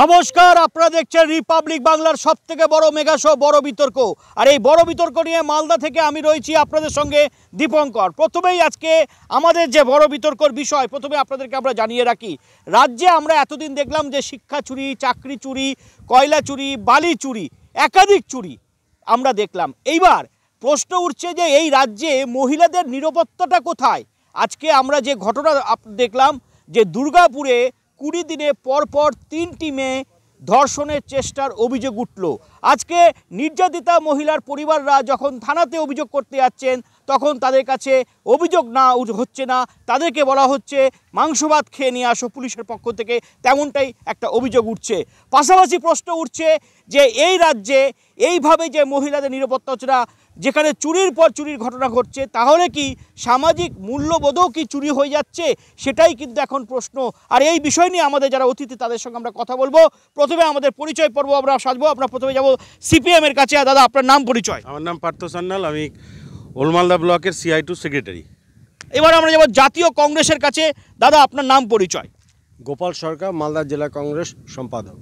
নমস্কার আপনারা দেখছেন রিপাবলিক বাংলার সব থেকে বড় মেগাশো বড় বিতর্ক আর এই বড় বিতর্ক নিয়ে মালদা থেকে আমি রয়েছি আপনাদের সঙ্গে দীপঙ্কর প্রথমেই আজকে আমাদের যে বড় বিতর্কর বিষয় প্রথমে আপনাদেরকে আমরা জানিয়ে রাখি রাজ্যে আমরা এতদিন দেখলাম যে শিক্ষা চুরি চাকরি চুরি কয়লা চুরি বালি চুরি একাধিক চুরি আমরা দেখলাম এইবার প্রশ্ন উঠছে যে এই রাজ্যে মহিলাদের নিরাপত্তাটা কোথায় আজকে আমরা যে ঘটনা দেখলাম যে দুর্গাপুরে কুড়ি দিনে পরপর তিনটি মেয়ে ধর্ষণের চেষ্টার অভিযোগ উঠল আজকে নির্যাতিতা মহিলার পরিবাররা যখন থানাতে অভিযোগ করতে যাচ্ছেন তখন তাদের কাছে অভিযোগ না হচ্ছে না তাদেরকে বলা হচ্ছে মাংস ভাত খেয়ে নিয়ে আসো পুলিশের পক্ষ থেকে তেমনটাই একটা অভিযোগ উঠছে পাশাপাশি প্রশ্ন উঠছে যে এই রাজ্যে এইভাবে যে মহিলাদের নিরাপত্তা হচ্ছে না যেখানে চুরির পর চুরির ঘটনা ঘটছে তাহলে কি সামাজিক মূল্যবোধও কি চুরি হয়ে যাচ্ছে সেটাই কিন্তু এখন প্রশ্ন আর এই বিষয় নিয়ে আমাদের যারা অতিথি তাদের সঙ্গে আমরা কথা বলবো প্রথমে আমাদের পরিচয় পর্ব আমরা সাজবো আমরা প্রথমে যাবো সিপিএমের কাছে দাদা আপনার নাম পরিচয় আমার নাম পার্থ সান্নাল আমি ওলমালদা ব্লকের সিআই টু সেক্রেটারি এবার আমরা যাবো জাতীয় কংগ্রেসের কাছে দাদা আপনার নাম পরিচয় গোপাল সরকার মালদা জেলা কংগ্রেস সম্পাদক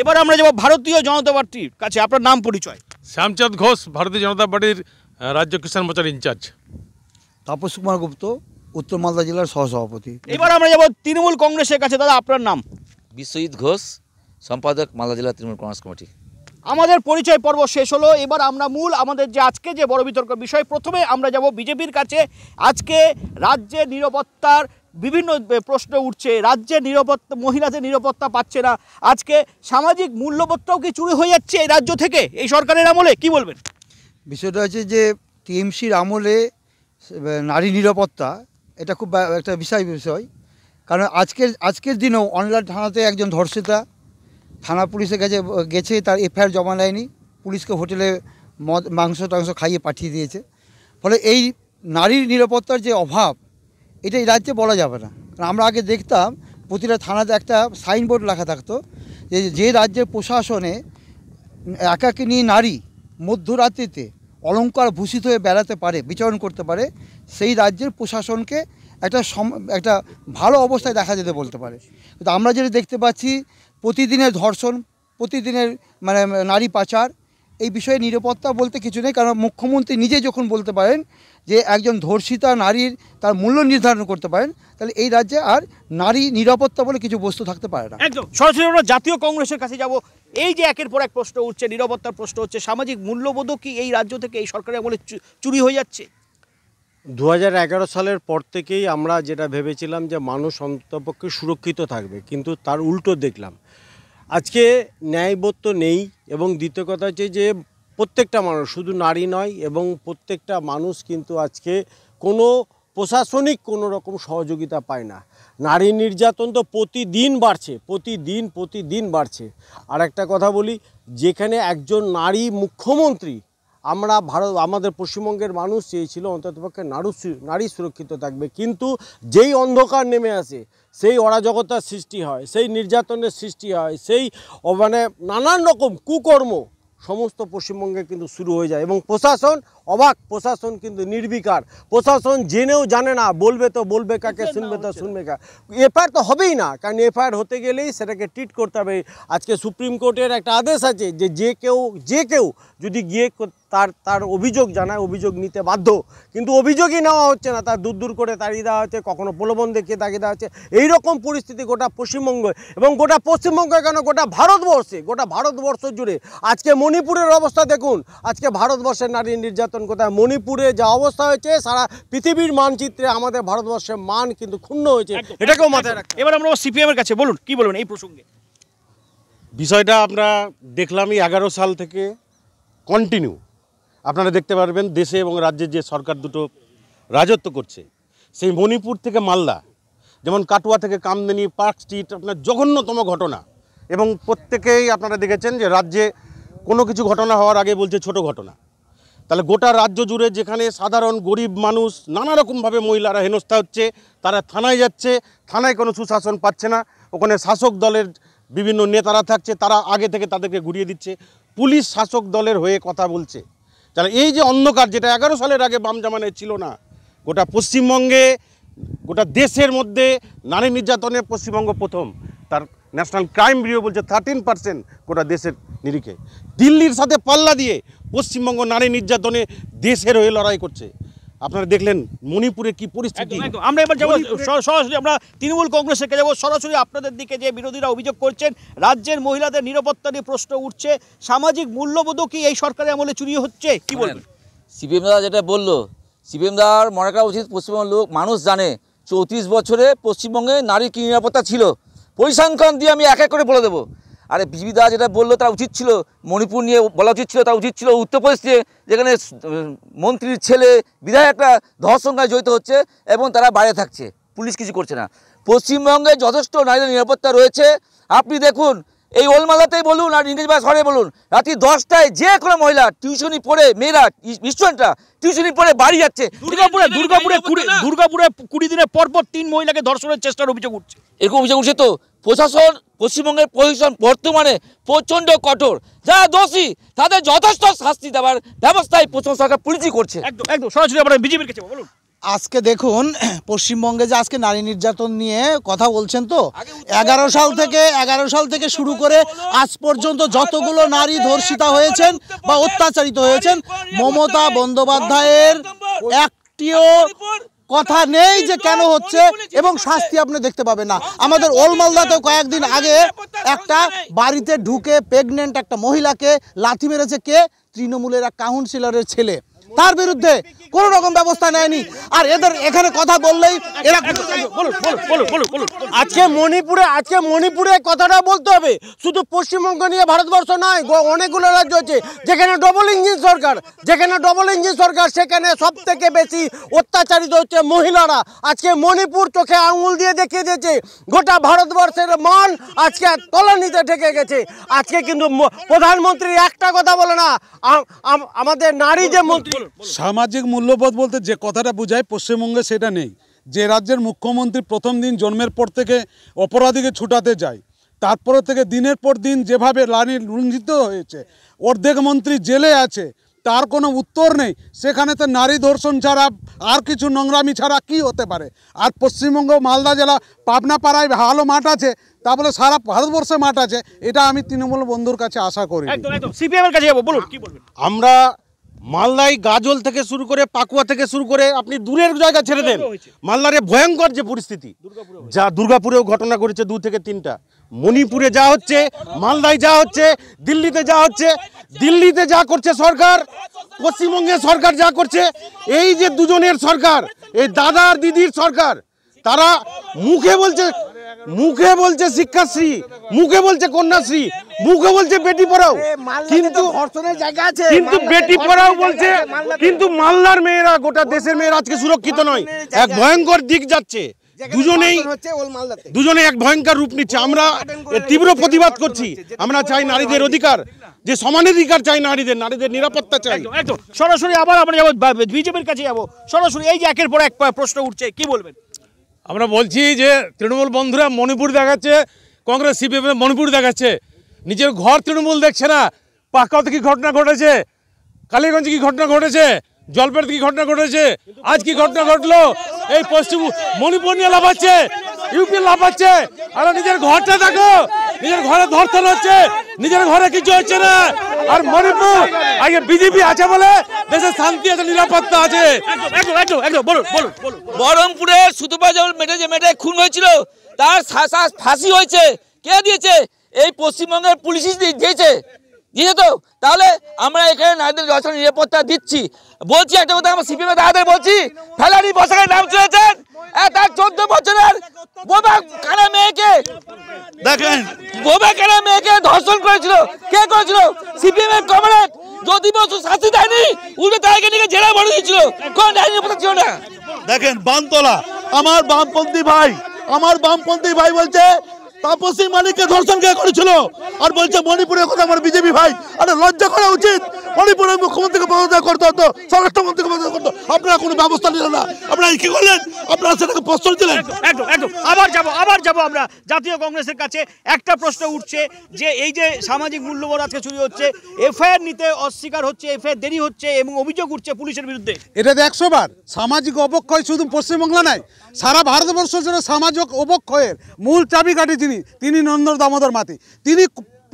এবার আমরা যাবো ভারতীয় জনতা পার্টির কাছে আপনার নাম পরিচয় শ্যামচাঁদ ঘোষ ভারতীয় জনতা পার্টির রাজ্য কিষাণ মোর্চার ইনচার্জ তাপস কুমার গুপ্ত উত্তর মালদা জেলার সহসভাপতি এবার আমরা যাব তৃণমূল কংগ্রেসের কাছে দাদা আপনার নাম বিশ্বজিৎ ঘোষ সম্পাদক মালদা জেলা তৃণমূল কংগ্রেস কমিটি আমাদের পরিচয় পর্ব শেষ হলো এবার আমরা মূল আমাদের যে আজকে যে বড় বিতর্ক বিষয় প্রথমে আমরা যাব বিজেপির কাছে আজকে রাজ্যে নিরাপত্তার বিভিন্ন প্রশ্ন উঠছে রাজ্যে নিরাপত্তা মহিলাদের নিরাপত্তা পাচ্ছে না আজকে সামাজিক মূল্যবোধটাও কি চুরি হয়ে যাচ্ছে এই রাজ্য থেকে এই সরকারের আমলে কি বলবেন বিষয়টা হচ্ছে যে টিএমসির আমলে নারী নিরাপত্তা এটা খুব একটা বিষয় বিষয় কারণ আজকের আজকের দিনেও অনলাইন থানাতে একজন ধর্ষিতা থানা পুলিশের কাছে গেছে তার এফআইআর জমা নেয়নি পুলিশকে হোটেলে মদ মাংস টাংস খাইয়ে পাঠিয়ে দিয়েছে ফলে এই নারীর নিরাপত্তার যে অভাব এটা এই রাজ্যে বলা যাবে না কারণ আমরা আগে দেখতাম প্রতিটা থানাতে একটা সাইনবোর্ড লেখা থাকতো যে যে রাজ্যের প্রশাসনে নিয়ে নারী মধ্যরাত্রিতে অলঙ্কার ভূষিত হয়ে বেড়াতে পারে বিচরণ করতে পারে সেই রাজ্যের প্রশাসনকে একটা সম একটা ভালো অবস্থায় দেখা যেতে বলতে পারে কিন্তু আমরা যেটা দেখতে পাচ্ছি প্রতিদিনের ধর্ষণ প্রতিদিনের মানে নারী পাচার এই বিষয়ে নিরাপত্তা বলতে কিছু নেই কারণ মুখ্যমন্ত্রী নিজে যখন বলতে পারেন যে একজন ধর্ষিতা নারীর তার মূল্য নির্ধারণ করতে পারেন তাহলে এই রাজ্যে আর নারী নিরাপত্তা বলে কিছু বস্তু থাকতে পারে না একদম সরাসরি আমরা জাতীয় কংগ্রেসের কাছে যাব এই যে একের পর এক প্রশ্ন উঠছে নিরাপত্তার প্রশ্ন হচ্ছে সামাজিক মূল্যবোধও কি এই রাজ্য থেকে এই সরকারের আমলে চুরি হয়ে যাচ্ছে দু সালের পর থেকেই আমরা যেটা ভেবেছিলাম যে মানুষ অন্তপক্ষে সুরক্ষিত থাকবে কিন্তু তার উল্টো দেখলাম আজকে ন্যায়বোধ তো নেই এবং দ্বিতীয় কথা হচ্ছে যে প্রত্যেকটা মানুষ শুধু নারী নয় এবং প্রত্যেকটা মানুষ কিন্তু আজকে কোনো প্রশাসনিক কোনো রকম সহযোগিতা পায় না নারী নির্যাতন তো প্রতিদিন বাড়ছে প্রতিদিন প্রতিদিন বাড়ছে আর একটা কথা বলি যেখানে একজন নারী মুখ্যমন্ত্রী আমরা ভারত আমাদের পশ্চিমবঙ্গের মানুষ চেয়েছিল অন্ততপক্ষে নারী নারী সুরক্ষিত থাকবে কিন্তু যেই অন্ধকার নেমে আসে সেই অরাজকতার সৃষ্টি হয় সেই নির্যাতনের সৃষ্টি হয় সেই মানে নানান রকম কুকর্ম সমস্ত পশ্চিমবঙ্গে কিন্তু শুরু হয়ে যায় এবং প্রশাসন অবাক প্রশাসন কিন্তু নির্বিকার প্রশাসন জেনেও জানে না বলবে তো বলবে কাকে শুনবে তো শুনবে কা এফআইআর তো হবেই না কারণ এফআইআর হতে গেলেই সেটাকে ট্রিট করতে হবে আজকে সুপ্রিম কোর্টের একটা আদেশ আছে যে যে কেউ যে কেউ যদি গিয়ে তার তার অভিযোগ জানায় অভিযোগ নিতে বাধ্য কিন্তু অভিযোগই নেওয়া হচ্ছে না তার দূর দূর করে তাড়িয়ে দেওয়া হচ্ছে কখনো প্রলোভন দেখিয়ে তাকিয়ে দেওয়া হচ্ছে এইরকম পরিস্থিতি গোটা পশ্চিমবঙ্গে এবং গোটা পশ্চিমবঙ্গে কেন গোটা ভারতবর্ষে গোটা ভারতবর্ষ জুড়ে আজকে মণিপুরের অবস্থা দেখুন আজকে ভারতবর্ষের নারী নির্যাতন কোথায় মণিপুরে যা অবস্থা হয়েছে সারা পৃথিবীর মানচিত্রে আমাদের ভারতবর্ষের মান কিন্তু ক্ষুণ্ণ হয়েছে এটাকেও মাথায় রাখ এবার আমরা সিপিএমের কাছে বলুন কি বলবেন এই প্রসঙ্গে বিষয়টা আমরা দেখলামই এগারো সাল থেকে কন্টিনিউ আপনারা দেখতে পারবেন দেশে এবং রাজ্যে যে সরকার দুটো রাজত্ব করছে সেই মণিপুর থেকে মালদা যেমন কাটুয়া থেকে কামদানি পার্ক স্ট্রিট আপনার জঘন্যতম ঘটনা এবং প্রত্যেকেই আপনারা দেখেছেন যে রাজ্যে কোনো কিছু ঘটনা হওয়ার আগে বলছে ছোট ঘটনা তাহলে গোটা রাজ্য জুড়ে যেখানে সাধারণ গরিব মানুষ নানা রকমভাবে মহিলারা হেনস্থা হচ্ছে তারা থানায় যাচ্ছে থানায় কোনো সুশাসন পাচ্ছে না ওখানে শাসক দলের বিভিন্ন নেতারা থাকছে তারা আগে থেকে তাদেরকে ঘুরিয়ে দিচ্ছে পুলিশ শাসক দলের হয়ে কথা বলছে তাহলে এই যে অন্ধকার যেটা এগারো সালের আগে বাম জামানে ছিল না গোটা পশ্চিমবঙ্গে গোটা দেশের মধ্যে নারী নির্যাতনে পশ্চিমবঙ্গ প্রথম তার ন্যাশনাল ক্রাইম ব্যুরো বলছে থার্টিন পার্সেন্ট গোটা দেশের নিরিখে দিল্লির সাথে পাল্লা দিয়ে পশ্চিমবঙ্গ নারী নির্যাতনে দেশের হয়ে লড়াই করছে আপনারা দেখলেন মণিপুরে কি পরিস্থিতি আমরা এবার যাবো সরাসরি আমরা তৃণমূল কংগ্রেস থেকে যাবো সরাসরি আপনাদের দিকে যে বিরোধীরা অভিযোগ করছেন রাজ্যের মহিলাদের নিরাপত্তা নিয়ে প্রশ্ন উঠছে সামাজিক মূল্যবোধও কি এই সরকারের আমলে চুরি হচ্ছে কি হ্যাঁ। বলবেন সিপিএম দাদা যেটা বললো সিপিএম দাদার মনে করা উচিত পশ্চিমবঙ্গের লোক মানুষ জানে চৌত্রিশ বছরে পশ্চিমবঙ্গে নারী কি নিরাপত্তা ছিল পরিসংখ্যান দিয়ে আমি এক এক করে বলে দেবো আরে বিবিদা যেটা বললো তা উচিত ছিল মণিপুর নিয়ে বলা উচিত ছিল তা উচিত ছিল উত্তরপ্রদেশ নিয়ে যেখানে মন্ত্রীর ছেলে বিধায়করা ধর্ষণকায় জড়িত হচ্ছে এবং তারা বাইরে থাকছে পুলিশ কিছু করছে না পশ্চিমবঙ্গে যথেষ্ট নারীদের নিরাপত্তা রয়েছে আপনি দেখুন এই ওলমালাতেই বলুন আর ইংরেজ বা ঘরে বলুন রাত্রি দশটায় যে কোনো মহিলা টিউশনি পড়ে মেয়েরা মিশ্রণটা টিউশনি পড়ে বাড়ি যাচ্ছে দুর্গাপুরে দুর্গাপুরে দুর্গাপুরে কুড়ি দিনের পরপর তিন মহিলাকে ধর্ষণের চেষ্টার অভিযোগ উঠছে এরকম অভিযোগ উঠছে তো প্রশাসন পশ্চিমবঙ্গের প্রশাসন বর্তমানে প্রচণ্ড কঠোর যারা দোষী তাদের যথেষ্ট শাস্তি দেওয়ার ব্যবস্থায় পশ্চিম সরকার পুলিশই করছে আজকে দেখুন পশ্চিমবঙ্গে যে আজকে নারী নির্যাতন নিয়ে কথা বলছেন তো এগারো সাল থেকে এগারো সাল থেকে শুরু করে আজ পর্যন্ত যতগুলো নারী ধর্ষিতা হয়েছেন বা অত্যাচারিত হয়েছেন মমতা বন্দ্যোপাধ্যায়ের একটিও কথা নেই যে কেন হচ্ছে এবং শাস্তি আপনি দেখতে পাবেন না আমাদের ওলমালদাতেও কয়েকদিন আগে একটা বাড়িতে ঢুকে প্রেগনেন্ট একটা মহিলাকে লাথি মেরেছে কে তৃণমূলের এক কাউন্সিলরের ছেলে তার বিরুদ্ধে কোন রকম ব্যবস্থা নেয়নি আর এদের এখানে কথা বললেই এরা আজকে মণিপুরে আজকে মণিপুরে কথাটা বলতে হবে শুধু পশ্চিমবঙ্গ নিয়ে ভারতবর্ষ নয় অনেকগুলো রাজ্য আছে যেখানে ডবল ইঞ্জিন সরকার যেখানে ডবল ইঞ্জিন সরকার সেখানে সব থেকে বেশি অত্যাচারিত হচ্ছে মহিলারা আজকে মণিপুর চোখে আঙুল দিয়ে দেখিয়ে দিয়েছে গোটা ভারতবর্ষের মান আজকে তলানিতে ঠেকে গেছে আজকে কিন্তু প্রধানমন্ত্রী একটা কথা বলে না আমাদের নারী যে মন্ত্রী সামাজিক মূল্যবোধ বলতে যে কথাটা বোঝায় পশ্চিমবঙ্গে সেটা নেই যে রাজ্যের মুখ্যমন্ত্রী প্রথম দিন জন্মের পর থেকে অপরাধীকে ছুটাতে যায় তারপর থেকে দিনের পর দিন যেভাবে লানি লুঞ্জিত হয়েছে অর্ধেক মন্ত্রী জেলে আছে তার কোনো উত্তর নেই সেখানে তো নারী ধর্ষণ ছাড়া আর কিছু নোংরামি ছাড়া কি হতে পারে আর পশ্চিমবঙ্গ মালদা জেলা পাবনা পাড়ায় ভালো মাঠ আছে তা বলে সারা ভারতবর্ষে মাঠ আছে এটা আমি তৃণমূল বন্ধুর কাছে আশা করি আমরা মালদাই গাজল থেকে শুরু করে পাকুয়া থেকে শুরু করে আপনি দূরের জায়গা ছেড়ে দেন মালদারে ভয়ঙ্কর যে পরিস্থিতি যা দুর্গাপুরেও ঘটনা ঘটেছে দু থেকে তিনটা মণিপুরে যা হচ্ছে মালদায় যা হচ্ছে দিল্লিতে যা হচ্ছে দিল্লিতে যা করছে সরকার পশ্চিমবঙ্গে সরকার যা করছে এই যে দুজনের সরকার এই দাদা আর দিদির সরকার তারা মুখে বলছে মুখে বলছে শিক্ষাশ্রী মুখে বলছে কন্যাশ্রী মুখে বলছে বেটি পড়াও কিন্তু কিন্তু বেটি পড়াও বলছে কিন্তু মালদার মেয়েরা গোটা দেশের মেয়েরা আজকে সুরক্ষিত নয় এক ভয়ঙ্কর দিক যাচ্ছে দুজনেই দুজনে এক ভয়ঙ্কর রূপ নিচ্ছে আমরা তীব্র প্রতিবাদ করছি আমরা চাই নারীদের অধিকার যে সমান অধিকার চাই নারীদের নারীদের নিরাপত্তা চাই সরাসরি আবার আমরা বিজেপির কাছে যাবো সরাসরি এই যে একের পর এক প্রশ্ন উঠছে কি বলবেন আমরা বলছি যে তৃণমূল বন্ধুরা মণিপুর দেখাচ্ছে কংগ্রেস সিপিএম মণিপুর দেখাচ্ছে নিজের ঘর তৃণমূল দেখছে না পাকাতে কি ঘটনা ঘটেছে কালীগঞ্জে কি ঘটনা ঘটেছে জলপাইতে কি ঘটনা ঘটেছে আজ কি ঘটনা ঘটলো এই পশ্চিম মণিপুর নিয়ে লাফাচ্ছে ইউপি লাফাচ্ছে আর নিজের ঘরটা দেখো নিজের ঘরে ধর্ষণ হচ্ছে নিজের ঘরে কিছু হচ্ছে না আর মণিপুর আগে বিজেপি আছে বলে দেশের শান্তি আছে নিরাপত্তা আছে বহরমপুরে সুতপাজল যেমন মেটে যে মেটে খুন হয়েছিল তার ফাঁসি হয়েছে কে দিয়েছে এই পশ্চিমবঙ্গের পুলিশ দিয়েছে দিয়ে তো তাহলে আমরা এখানে নারীদের যথেষ্ট নিরাপত্তা দিচ্ছি বলছি একটা কথা আমার সিপিএম দাদাদের বলছি ফেলারি বসাকের নাম চলেছেন তার চোদ্দ বছরের বোবা কানা মেয়েকে দেখেন বোবা কানা মেয়েকে ধর্ষণ করেছিল কে করেছিল সিপিএম এর কমরেড যদি বছর শাস্তি দেয়নি উল্টে তাকে নিয়ে জেলা ভরে দিয়েছিল কোন ডাইনি কথা ছিল না দেখেন বানতলা আমার বামপন্থী ভাই আমার বামপন্থী ভাই বলছে তাপসী মালিককে ধর্ষণ কে করেছিল আর বলছে মণিপুরের কথা আমার বিজেপি ভাই আরে লজ্জা করা উচিত মণিপুরের মুখ্যমন্ত্রীকে পদত্যাগ করতে হতো স্বরাষ্ট্রমন্ত্রীকে পদত্যাগ করতো আপনারা কোনো ব্যবস্থা নিলেন না আপনারা কি করলেন আপনারা সেটাকে প্রশ্ন দিলেন একদম একদম আবার যাবো আবার যাবো আমরা জাতীয় কংগ্রেসের কাছে একটা প্রশ্ন উঠছে যে এই যে সামাজিক মূল্যবোধ আজকে চুরি হচ্ছে এফআইআর নিতে অস্বীকার হচ্ছে এফআইআর দেরি হচ্ছে এবং অভিযোগ উঠছে পুলিশের বিরুদ্ধে এটা একশো বার সামাজিক অবক্ষয় শুধু পশ্চিমবাংলা নয় সারা ভারতবর্ষ জুড়ে সামাজিক অবক্ষয়ের মূল চাবিকাঠি তিনি যিনি তিনি নন্দ দামোদর মাতি তিনি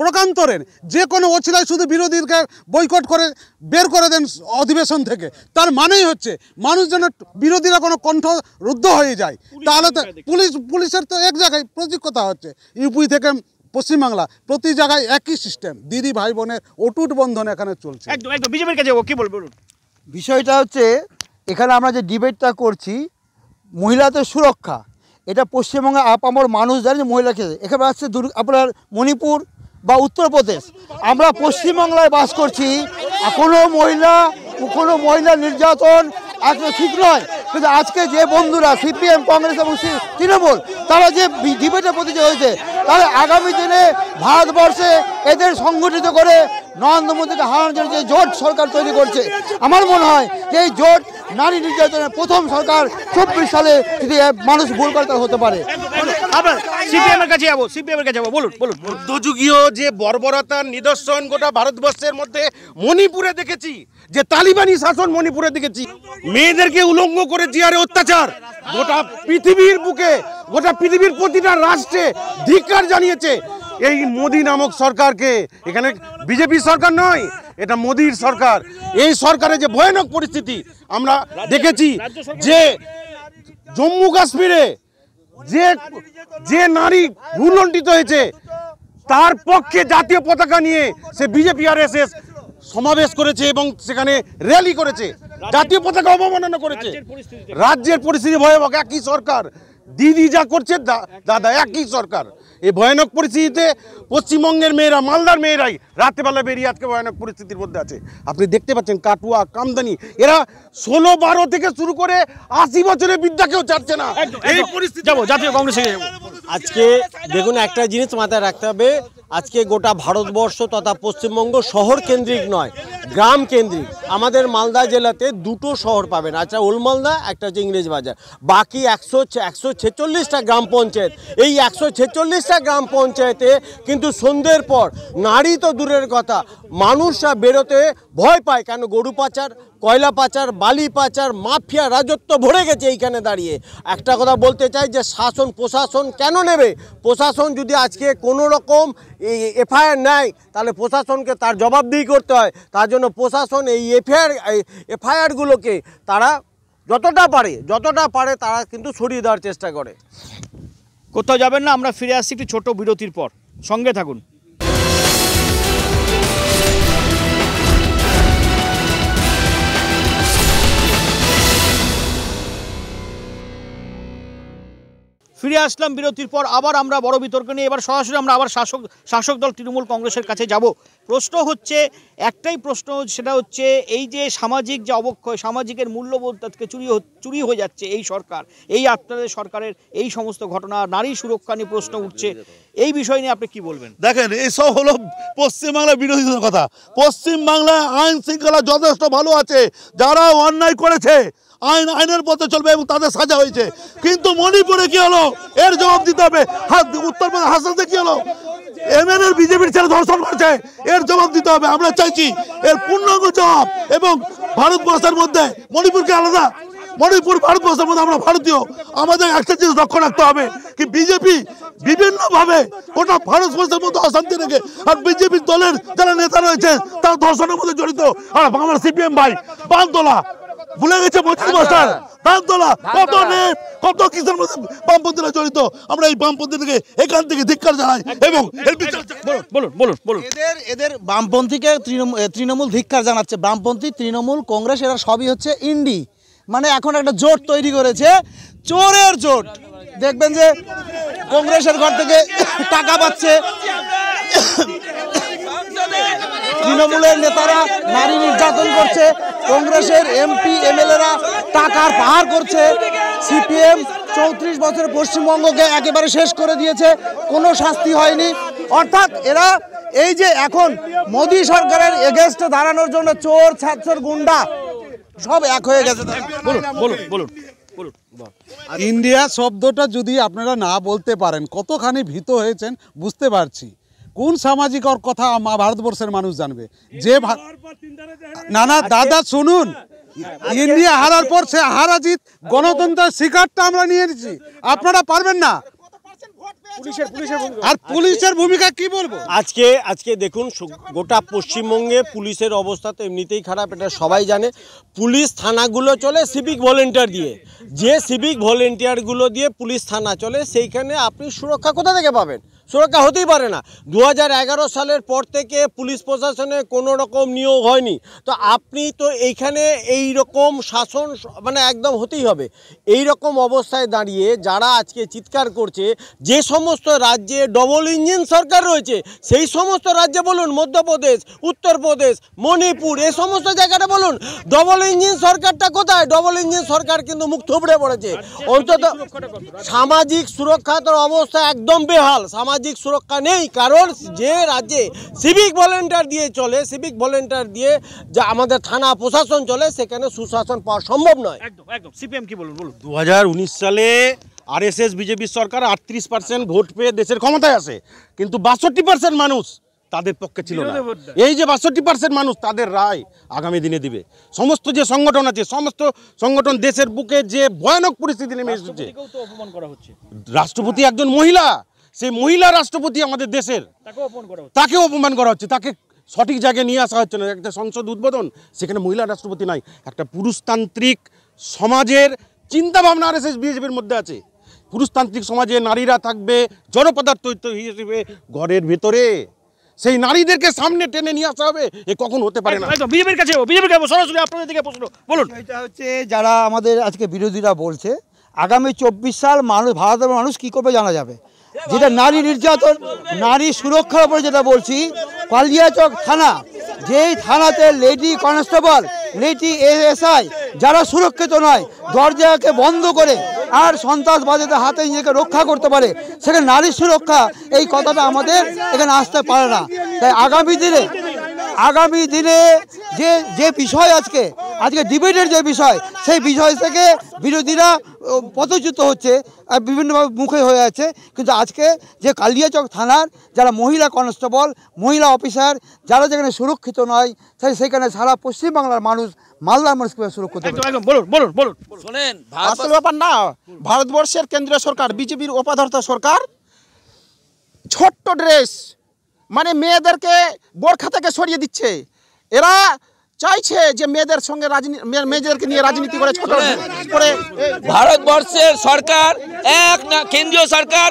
প্রকান্তরের যে কোনো অছিলায় শুধু বিরোধীকে বৈকট করে বের করে দেন অধিবেশন থেকে তার মানেই হচ্ছে মানুষ যেন বিরোধীরা কোনো কণ্ঠ রুদ্ধ হয়ে যায় তাহলে তো পুলিশ পুলিশের তো এক জায়গায় প্রতিজ্ঞতা হচ্ছে ইউপি থেকে পশ্চিমবাংলা প্রতি জায়গায় একই সিস্টেম দিদি ভাই বোনের অটুট বন্ধন এখানে চলছে বিজেপির কাছে ও কী বলবেন বিষয়টা হচ্ছে এখানে আমরা যে ডিবেটটা করছি মহিলাদের সুরক্ষা এটা পশ্চিমবঙ্গে আমার মানুষ জানি মহিলা খেতে এখানে আসছে আপনার মণিপুর বা উত্তরপ্রদেশ আমরা পশ্চিমবাংলায় বাস করছি কোনো মহিলা কোনো মহিলা নির্যাতন একদম ঠিক নয় কিন্তু আজকে যে বন্ধুরা সিপিএম কংগ্রেস এবং তৃণমূল তারা যে ডিবেটে প্রতিযোগী হয়েছে তারা আগামী দিনে ভারতবর্ষে এদের সংগঠিত করে নরেন্দ্র মোদীকে হারানোর জন্য যে জোট সরকার তৈরি করছে আমার মনে হয় যে এই জোট নারী নির্যাতনের প্রথম সরকার চব্বিশ সালে যদি মানুষ ভুল করে তার হতে পারে সিপিএমের কাছে যাবো সিপিএমের কাছে যাবো বলুন বলুন মধ্যযুগীয় যে বর্বরতার নিদর্শন গোটা ভারতবর্ষের মধ্যে মণিপুরে দেখেছি যে তালিবানি শাসন মণিপুরের দিকে মেয়েদেরকে উলঙ্গ করে জিয়ারে অত্যাচার গোটা পৃথিবীর বুকে গোটা পৃথিবীর প্রতিটা রাষ্ট্রে ধিকার জানিয়েছে এই মোদি নামক সরকারকে এখানে বিজেপি সরকার নয় এটা মোদির সরকার এই সরকারের যে ভয়ানক পরিস্থিতি আমরা দেখেছি যে জম্মু কাশ্মীরে যে যে নারী ভুলণ্ঠিত হয়েছে তার পক্ষে জাতীয় পতাকা নিয়ে সে বিজেপি আর এস এস সমাবেশ করেছে এবং সেখানে র্যালি করেছে জাতীয় পতাকা অবমাননা করেছে রাজ্যের পরিস্থিতি ভয়াবহ একই সরকার দিদি যা করছে দাদা একই সরকার এই ভয়ানক পরিস্থিতিতে পশ্চিমবঙ্গের মেয়েরা মালদার মেয়েরাই রাত্রেবেলা বেরিয়ে আজকে ভয়ানক পরিস্থিতির মধ্যে আছে আপনি দেখতে পাচ্ছেন কাটুয়া কামদানি এরা ষোলো বারো থেকে শুরু করে আশি বছরের বিদ্যাকেও চাচ্ছে না এই পরিস্থিতি যাবো জাতীয় কংগ্রেসে আজকে দেখুন একটা জিনিস মাথায় রাখতে হবে আজকে গোটা ভারতবর্ষ তথা পশ্চিমবঙ্গ শহর কেন্দ্রিক নয় গ্রাম কেন্দ্রিক আমাদের মালদা জেলাতে দুটো শহর পাবেন আচ্ছা ওলমালদা একটা হচ্ছে ইংরেজ বাজার বাকি একশো একশো ছেচল্লিশটা গ্রাম পঞ্চায়েত এই একশো ছেচল্লিশটা গ্রাম পঞ্চায়েতে কিন্তু সন্ধ্যের পর নারী তো দূরের কথা মানুষরা বেরোতে ভয় পায় কেন গরু পাচার কয়লা পাচার বালি পাচার মাফিয়া রাজত্ব ভরে গেছে এইখানে দাঁড়িয়ে একটা কথা বলতে চাই যে শাসন প্রশাসন কেন নেবে প্রশাসন যদি আজকে কোনো রকম এফআইআর নেয় তাহলে প্রশাসনকে তার জবাবদিহি করতে হয় তার জন্য প্রশাসন এই এফআইআর এফআইআরগুলোকে তারা যতটা পারে যতটা পারে তারা কিন্তু সরিয়ে দেওয়ার চেষ্টা করে কোথাও যাবেন না আমরা ফিরে আসছি একটি ছোট বিরতির পর সঙ্গে থাকুন ফিরে আসলাম বিরতির পর আবার আমরা বড় বিতর্ক নিয়ে এবার সরাসরি আমরা আবার শাসক শাসক দল তৃণমূল কংগ্রেসের কাছে যাব প্রশ্ন হচ্ছে একটাই প্রশ্ন সেটা হচ্ছে এই যে সামাজিক যে অবক্ষয় সামাজিকের মূল্যবোধ তাকে চুরি চুরি হয়ে যাচ্ছে এই সরকার এই আপনাদের সরকারের এই সমস্ত ঘটনা নারী সুরক্ষা নিয়ে প্রশ্ন উঠছে এই বিষয় নিয়ে আপনি কি বলবেন দেখেন এইসব হলো পশ্চিমবাংলার বিরোধীদের কথা পশ্চিমবাংলায় আইন শৃঙ্খলা যথেষ্ট ভালো আছে যারা অন্যায় করেছে আইন আইনের পথে চলবে এবং তাদের সাজা হয়েছে কিন্তু মণিপুরে কি হলো এর জবাব দিতে হবে উত্তরপ্রদেশ হাসনাতে কি হলো বিজেপির ছেলে ধর্ষণ করছে এর জবাব দিতে হবে আমরা চাইছি এর পূর্ণাঙ্গ জবাব এবং ভারতবর্ষের মধ্যে মণিপুরকে আলাদা মণিপুর ভারতবর্ষের মধ্যে আমরা ভারতীয় আমাদের একটা জিনিস লক্ষ্য রাখতে হবে কি বিজেপি বিভিন্নভাবে গোটা ভারতবর্ষের মধ্যে অশান্তি রেখে আর বিজেপির দলের যারা নেতা রয়েছে তারা ধর্ষণের মধ্যে জড়িত আর আমার সিপিএম ভাই বানতোলা ভুলে গেছে মজিদ মাস্টার ধানতলা কত নেত কত মধ্যে বামপন্থীরা জড়িত আমরা এই বামপন্থীদেরকে এখান থেকে ধিক্কার জানাই এবং বলুন বলুন বলুন এদের এদের বামপন্থীকে তৃণমূল তৃণমূল ধিক্কার জানাচ্ছে বামপন্থী তৃণমূল কংগ্রেস এরা সবই হচ্ছে ইন্ডি মানে এখন একটা জোট তৈরি করেছে চোরের জোট দেখবেন যে কংগ্রেসের ঘর থেকে টাকা পাচ্ছে তৃণমূলের নেতারা নারী নির্যাতন করছে কংগ্রেসের এমপি এমএলএরা টাকার পাহাড় করছে সিপিএম চৌত্রিশ বছরে পশ্চিমবঙ্গকে একেবারে শেষ করে দিয়েছে কোনো শাস্তি হয়নি অর্থাৎ এরা এই যে এখন মোদী সরকারের এগেনস্টে দাঁড়ানোর জন্য চোর ছাত্র গুন্ডা সব এক হয়ে গেছে বলুন বলুন বলুন ইন্ডিয়া শব্দটা যদি আপনারা না বলতে পারেন কতখানি ভীত হয়েছেন বুঝতে পারছি কোন সামাজিকর কথা মা ভারতবর্ষের মানুষ জানবে যে না না দাদা শুনুন ইন্ডিয়া হারার পর সে হারা জিত গণতন্ত্রের শিকারটা আমরা নিয়ে নিচ্ছি আপনারা পারবেন না আর পুলিশের ভূমিকা কি বলবো আজকে আজকে দেখুন গোটা পশ্চিমবঙ্গে পুলিশের অবস্থা তো এমনিতেই খারাপ এটা সবাই জানে পুলিশ থানাগুলো চলে সিভিক ভলেন্টিয়ার দিয়ে যে সিভিক ভলেন্টিয়ারগুলো দিয়ে পুলিশ থানা চলে সেইখানে আপনি সুরক্ষা কোথা থেকে পাবেন সুরক্ষা হতেই পারে না দু সালের পর থেকে পুলিশ প্রশাসনে কোনো রকম নিয়োগ হয়নি তো আপনি তো এইখানে এই রকম শাসন মানে একদম হতেই হবে এই রকম অবস্থায় দাঁড়িয়ে যারা আজকে চিৎকার করছে যে সমস্ত রাজ্যে ডবল ইঞ্জিন সরকার রয়েছে সেই সমস্ত রাজ্যে বলুন মধ্যপ্রদেশ উত্তরপ্রদেশ মণিপুর এই সমস্ত জায়গাটা বলুন ডবল ইঞ্জিন সরকারটা কোথায় ডবল ইঞ্জিন সরকার কিন্তু মুখ থুবড়ে পড়েছে অন্তত সামাজিক সুরক্ষার অবস্থা একদম বেহাল সামাজিক সামাজিক সুরক্ষা নেই কারণ যে রাজ্যে সিভিক ভলেন্টিয়ার দিয়ে চলে সিভিক ভলেন্টিয়ার দিয়ে যা আমাদের থানা প্রশাসন চলে সেখানে সুশাসন পাওয়া সম্ভব নয় সিপিএম কি বলুন বলুন দু সালে এস বিজেপির সরকার আটত্রিশ পার্সেন্ট ভোট পেয়ে দেশের ক্ষমতায় আসে কিন্তু বাষট্টি পার্সেন্ট মানুষ তাদের পক্ষে ছিল না এই যে বাষট্টি পার্সেন্ট মানুষ তাদের রায় আগামী দিনে দিবে সমস্ত যে সংগঠন আছে সমস্ত সংগঠন দেশের বুকে যে ভয়ানক পরিস্থিতি নেমে এসেছে রাষ্ট্রপতি একজন মহিলা সেই মহিলা রাষ্ট্রপতি আমাদের দেশের তাকে অপমান করা হচ্ছে তাকে সঠিক জায়গায় নিয়ে আসা হচ্ছে না একটা সংসদ উদ্বোধন সেখানে মহিলা রাষ্ট্রপতি নাই একটা পুরুষতান্ত্রিক সমাজের চিন্তাভাবনা আর এস এস মধ্যে আছে পুরুষতান্ত্রিক সমাজে নারীরা থাকবে জনপদার্থ হিসেবে ঘরের ভেতরে সেই নারীদেরকে সামনে টেনে নিয়ে আসা হবে এ কখন হতে পারে না বিজেপির কাছে কাছে সরাসরি আপনাদের দিকে প্রশ্ন বলুন এটা হচ্ছে যারা আমাদের আজকে বিরোধীরা বলছে আগামী চব্বিশ সাল মানুষ ভারতের মানুষ কি করবে জানা যাবে যেটা নারী নির্যাতন নারী সুরক্ষার উপরে যেটা বলছি পালিয়াচক থানা যেই থানাতে লেডি কনস্টেবল লেডি এএসআই যারা সুরক্ষিত নয় দরজাকে বন্ধ করে আর সন্ত্রাসবাদীদের হাতে নিজেকে রক্ষা করতে পারে সেখানে নারী সুরক্ষা এই কথাটা আমাদের এখানে আসতে পারে না তাই আগামী দিনে আগামী দিনে যে যে বিষয় আজকে আজকে ডিবেটের যে বিষয় সেই বিষয় থেকে বিরোধীরা পদচ্যুত হচ্ছে আর বিভিন্নভাবে মুখে হয়ে আছে কিন্তু আজকে যে কালিয়াচক থানার যারা মহিলা কনস্টেবল মহিলা অফিসার যারা যেখানে সুরক্ষিত নয় সেই সেখানে সারা পশ্চিমবাংলার মানুষ মালদা মানুষকে সুরক্ষিত বলুন বলুন বলুন ব্যাপার না ভারতবর্ষের কেন্দ্রীয় সরকার বিজেপির উপাধর্ত সরকার ছোট্ট ড্রেস মানে মেয়েদেরকে বোরখা থেকে সরিয়ে দিচ্ছে এরা চাইছে যে মেয়েদের সঙ্গে রাজনীতি মেয়েদেরকে নিয়ে রাজনীতি করে ছোট হ্যাঁ। করে ভারতবর্ষের সরকার এক না কেন্দ্রীয় সরকার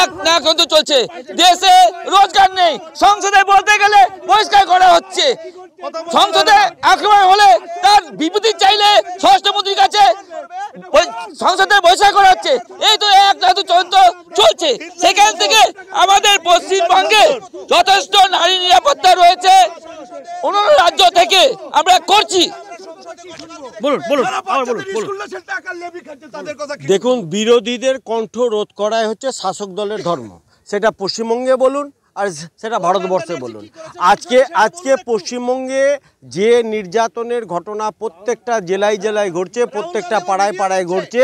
এক না কিন্তু চলছে দেশে রোজগার নেই সংসদে বলতে গেলে বহিষ্কার করা হচ্ছে সংসদে আক্রমণ হলে তার বিবৃতি চাইলে স্বরাষ্ট্রমন্ত্রীর কাছে সংসদে বৈশাখ করা হচ্ছে এই তো এক জাদু চন্দ্র চলছে সেখান থেকে আমাদের পশ্চিমবঙ্গে যথেষ্ট নারী নিরাপত্তা রয়েছে অন্যান্য রাজ্য থেকে আমরা করছি বলুন বলুন বলুন বলুন দেখুন বিরোধীদের কণ্ঠ রোধ করাই হচ্ছে শাসক দলের ধর্ম সেটা পশ্চিমবঙ্গে বলুন আর সেটা ভারতবর্ষে বলুন আজকে আজকে পশ্চিমবঙ্গে যে নির্যাতনের ঘটনা প্রত্যেকটা জেলায় জেলায় ঘটছে প্রত্যেকটা পাড়ায় পাড়ায় ঘটছে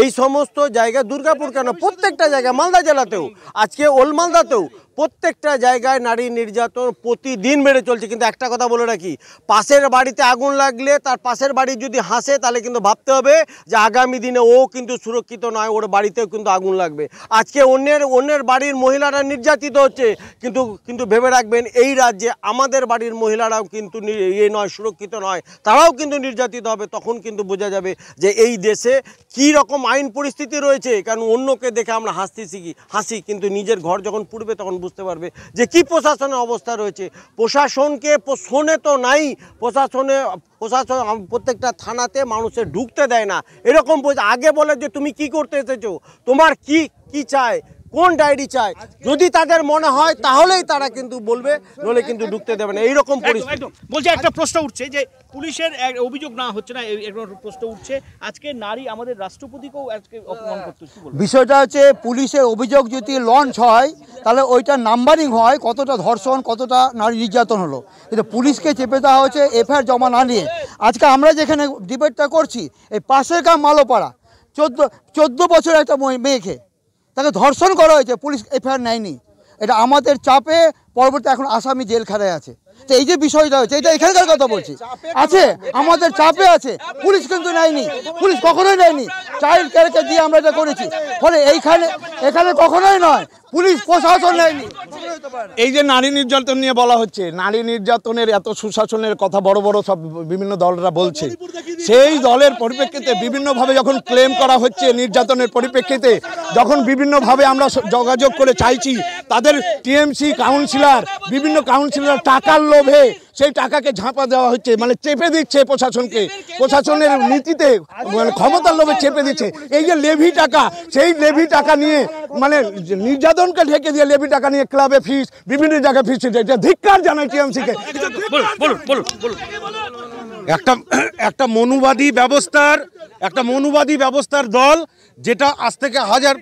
এই সমস্ত জায়গায় দুর্গাপুর কেন প্রত্যেকটা জায়গায় মালদা জেলাতেও আজকে ওল মালদাতেও প্রত্যেকটা জায়গায় নারী নির্যাতন প্রতিদিন বেড়ে চলছে কিন্তু একটা কথা বলে রাখি পাশের বাড়িতে আগুন লাগলে তার পাশের বাড়ি যদি হাসে তাহলে কিন্তু ভাবতে হবে যে আগামী দিনে ও কিন্তু সুরক্ষিত নয় ওর বাড়িতেও কিন্তু আগুন লাগবে আজকে অন্যের অন্যের বাড়ির মহিলারা নির্যাতিত হচ্ছে কিন্তু কিন্তু ভেবে রাখবেন এই রাজ্যে আমাদের বাড়ির মহিলারাও কিন্তু ইয়ে নয় সুরক্ষিত নয় তারাও কিন্তু নির্যাতিত হবে তখন কিন্তু বোঝা যাবে যে এই দেশে কি রকম আইন পরিস্থিতি রয়েছে কারণ অন্যকে দেখে আমরা হাসতে শিখি হাসি কিন্তু নিজের ঘর যখন পুড়বে তখন বুঝতে পারবে যে কি প্রশাসনের অবস্থা রয়েছে প্রশাসনকে শোনে তো নাই প্রশাসনে প্রশাসন প্রত্যেকটা থানাতে মানুষের ঢুকতে দেয় না এরকম আগে বলে যে তুমি কি করতে এসেছো তোমার কি কি চায় কোন ডায়েরি চায় যদি তাদের মনে হয় তাহলেই তারা কিন্তু বলবে নলে কিন্তু ঢুকতে দেবে না এইরকম পরিস্থিতি বলছে একটা প্রশ্ন উঠছে যে পুলিশের অভিযোগ না হচ্ছে না প্রশ্ন উঠছে আজকে নারী আমাদের রাষ্ট্রপতিকেও আজকে অপমান করতে বিষয়টা হচ্ছে পুলিশের অভিযোগ যদি লঞ্চ হয় তাহলে ওইটা নাম্বারিং হয় কতটা ধর্ষণ কতটা নারী নির্যাতন হলো কিন্তু পুলিশকে চেপে দেওয়া হয়েছে এফআইআর জমা না নিয়ে আজকে আমরা যেখানে ডিবেটটা করছি এই পাশের গ্রাম মালোপাড়া চোদ্দ চোদ্দো বছর একটা মেয়েকে তাকে ধর্ষণ করা হয়েছে পুলিশ এফআইআর নেয়নি এটা আমাদের চাপে পরবর্তী এখন আসামি জেলখানায় আছে তো এই যে বিষয়টা হচ্ছে এটা এখানকার কথা বলছি আছে আমাদের চাপে আছে পুলিশ কিন্তু নেয়নি পুলিশ কখনোই নেয়নি চাইল্ড কেয়ারকে দিয়ে আমরা এটা করেছি ফলে এইখানে এখানে কখনোই নয় পুলিশ প্রশাসন নেয়নি এই যে নারী নির্যাতন নিয়ে বলা হচ্ছে নারী নির্যাতনের এত সুশাসনের কথা বড় বড় সব বিভিন্ন দলরা বলছে সেই দলের পরিপ্রেক্ষিতে বিভিন্নভাবে যখন ক্লেম করা হচ্ছে নির্যাতনের পরিপ্রেক্ষিতে যখন বিভিন্নভাবে আমরা যোগাযোগ করে চাইছি তাদের টিএমসি কাউন্সিলর বিভিন্ন কাউন্সিলর টাকার লোভে সেই টাকাকে ঝাঁপা দেওয়া হচ্ছে মানে চেপে দিচ্ছে প্রশাসনকে প্রশাসনের নীতিতে মানে ক্ষমতার লোভে চেপে দিচ্ছে এই যে লেভি টাকা সেই লেভি টাকা নিয়ে মানে নির্যাতনকে ঢেকে দিয়ে লেভি টাকা নিয়ে ক্লাবে ফিস বিভিন্ন জায়গায় ফিস ধিক্কার জানায় টিএমসিকে একটা একটা মনুবাদী ব্যবস্থার একটা মনুবাদী ব্যবস্থার দল যেটা আজ থেকে হাজার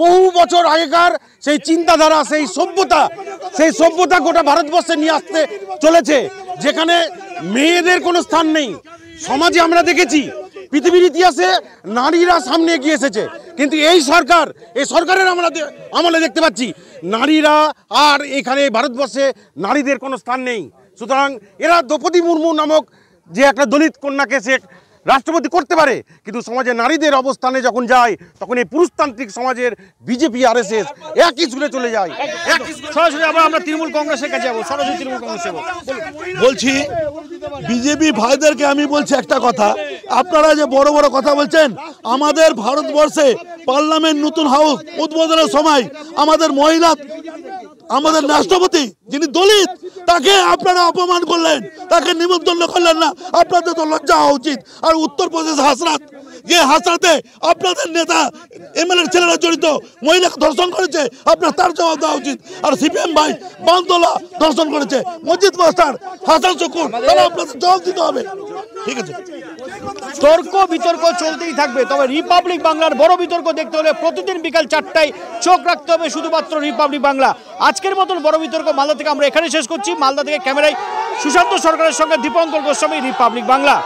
বহু বছর আগেকার সেই চিন্তাধারা সেই সভ্যতা সেই সভ্যতা গোটা ভারতবর্ষে নিয়ে আসতে চলেছে যেখানে মেয়েদের কোনো স্থান নেই সমাজে আমরা দেখেছি পৃথিবীর ইতিহাসে নারীরা সামনে এগিয়ে এসেছে কিন্তু এই সরকার এই সরকারের আমরা আমলে দেখতে পাচ্ছি নারীরা আর এখানে ভারতবর্ষে নারীদের কোনো স্থান নেই সুতরাং এরা দ্রৌপদী মুর্মু নামক যে একটা দলিত কন্যাকে সে রাষ্ট্রপতি করতে পারে কিন্তু সমাজে নারীদের অবস্থানে যখন যায় তখন এই পুরুষতান্ত্রিক সমাজের বিজেপি আর এস এস একই স্কুলে চলে যায় সরাসরি আবার আমরা তৃণমূল কংগ্রেসের কাছে যাবো সরাসরি তৃণমূল কংগ্রেস বলছি বিজেপি ভাইদেরকে আমি বলছি একটা কথা আপনারা যে বড় বড় কথা বলছেন আমাদের ভারতবর্ষে পার্লামেন্ট নতুন হাউস উদ্বোধনের সময় আমাদের মহিলা আমাদের রাষ্ট্রপতি যিনি দলিত তাকে আপনারা অপমান করলেন তাকে নিমন্ত্রণ করলেন না আপনাদের তো লজ্জা হওয়া উচিত আর উত্তরপ্রদেশ হাসরাত যে হাসরাতে আপনাদের নেতা এমএলএর ছেলেরা জড়িত মহিলাকে ধর্ষণ করেছে আপনার তার জবাব দেওয়া উচিত আর সিপিএম ভাই বান্দোলা ধর্ষণ করেছে মসজিদ মাস্টার হাসান শকুন তারা আপনাদের জবাব দিতে হবে ঠিক আছে তর্ক বিতর্ক চলতেই থাকবে তবে রিপাবলিক বাংলার বড় বিতর্ক দেখতে হলে প্রতিদিন বিকাল চারটায় চোখ রাখতে হবে শুধুমাত্র রিপাবলিক বাংলা আজকের মতন বড় বিতর্ক মালদা থেকে আমরা এখানে শেষ করছি মালদা থেকে ক্যামেরায় সুশান্ত সরকারের সঙ্গে দীপঙ্কর গোস্বামী রিপাবলিক বাংলা